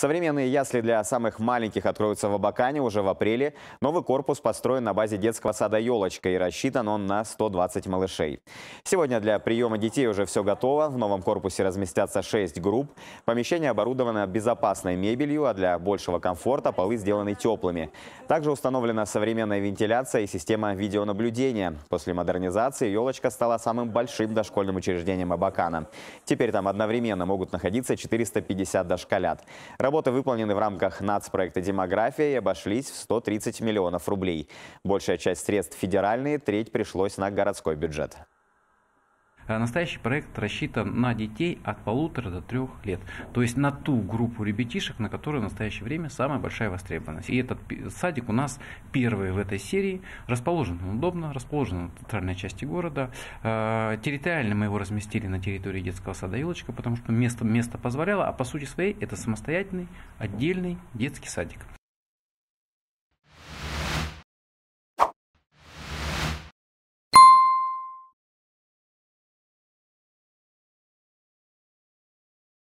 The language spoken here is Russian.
Современные ясли для самых маленьких откроются в Абакане уже в апреле. Новый корпус построен на базе детского сада «Елочка» и рассчитан он на 120 малышей. Сегодня для приема детей уже все готово. В новом корпусе разместятся 6 групп. Помещение оборудовано безопасной мебелью, а для большего комфорта полы сделаны теплыми. Также установлена современная вентиляция и система видеонаблюдения. После модернизации «Елочка» стала самым большим дошкольным учреждением Абакана. Теперь там одновременно могут находиться 450 дошколят. Работы выполнены в рамках нацпроекта «Демография» и обошлись в 130 миллионов рублей. Большая часть средств федеральные, треть пришлось на городской бюджет. Э, настоящий проект рассчитан на детей от полутора до трех лет, то есть на ту группу ребятишек, на которую в настоящее время самая большая востребованность. И этот садик у нас первый в этой серии, расположен он удобно, расположен в центральной части города. Э, территориально мы его разместили на территории детского сада «Елочка», потому что место, место позволяло, а по сути своей это самостоятельный отдельный детский садик.